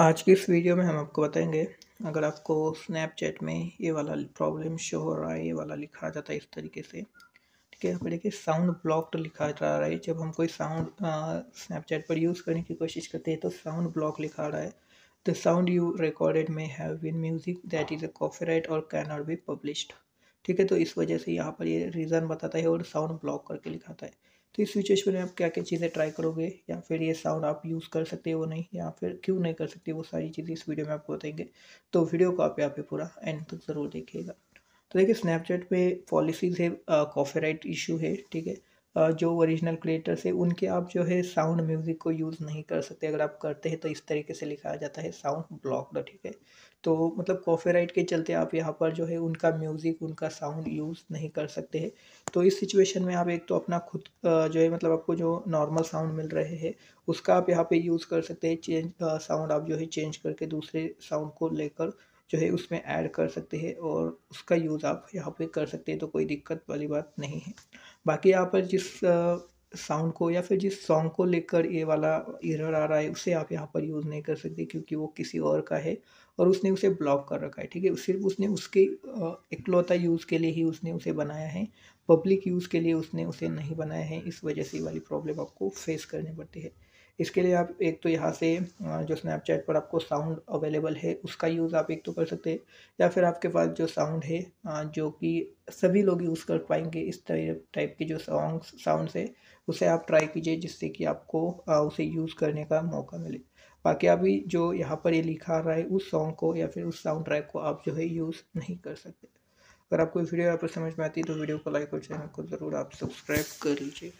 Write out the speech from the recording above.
आज की इस वीडियो में हम आपको बताएंगे अगर आपको स्नैपचैट में ये वाला प्रॉब्लम शो हो रहा है ये वाला लिखा जाता है इस तरीके से ठीक है यहाँ पर देखिए साउंड ब्लॉक्ड लिखा जा रहा है जब हम कोई साउंड स्नैपचैट पर यूज़ करने की कोशिश करते हैं तो साउंड ब्लॉक लिखा रहा है the sound you recorded may have been music that is a right और कैन नॉट बी पब्लिश्ड ठीक है तो इस वजह से यहाँ पर ये रीज़न बताता है और साउंड ब्लॉक करके लिखाता है तो इस सिचुएशन में आप क्या क्या चीज़ें ट्राई करोगे या फिर ये साउंड आप यूज़ कर सकते हो नहीं या फिर क्यों नहीं कर सकते वो सारी चीज़ें इस वीडियो में आपको बताएंगे तो वीडियो को आप यहाँ पे पूरा एंड तक ज़रूर देखिएगा तो देखिए स्नैपचैट पे पॉलिसीज़ है कॉपीराइट इशू है ठीक है जो ओरिजिनल क्रिएटर्स है उनके आप जो है साउंड म्यूज़िक को यूज़ नहीं कर सकते अगर आप करते हैं तो इस तरीके से लिखा जाता है साउंड ब्लॉक्ड ठीक है तो मतलब कॉपीराइट के चलते आप यहाँ पर जो है उनका म्यूज़िक उनका साउंड यूज़ नहीं कर सकते हैं तो इस सिचुएशन में आप एक तो अपना खुद जो है मतलब आपको जो नॉर्मल साउंड मिल रहे हैं उसका आप यहाँ पे यूज़ कर सकते हैं चेंज साउंड आप जो है चेंज करके दूसरे साउंड को लेकर जो है उसमें ऐड कर सकते हैं और उसका यूज़ आप यहाँ पे कर सकते हैं तो कोई दिक्कत वाली बात नहीं है बाकी यहाँ पर जिस साउंड को या फिर जिस सॉन्ग को लेकर ये वाला एरर आ रहा है उसे आप यहाँ पर यूज़ नहीं कर सकते क्योंकि वो किसी और का है और उसने उसे ब्लॉक कर रखा है ठीक है सिर्फ उसने उसके इकलौता यूज़ के लिए ही उसने उसे बनाया है पब्लिक यूज़ के लिए उसने उसे नहीं बनाया है इस वजह से वाली प्रॉब्लम आपको फेस करनी पड़ती है इसके लिए आप एक तो यहाँ से जो स्नैपचैट पर आपको साउंड अवेलेबल है उसका यूज़ आप एक तो कर सकते हैं या फिर आपके पास जो साउंड है जो कि सभी लोग यूज़ कर पाएंगे इस टाइप के जो सॉन्ग्स साउंड है उसे आप ट्राई कीजिए जिससे कि आपको उसे यूज़ करने का मौका मिले बाकी अभी जो यहाँ पर ये लिखा रहा है उस सॉन्ग को या फिर उस साउंड ट्रैक को आप जो है यूज़ नहीं कर सकते अगर आपको वीडियो यहाँ पर समझ में आती है तो वीडियो को लाइक और चैनल को ज़रूर आप सब्सक्राइब कर लीजिए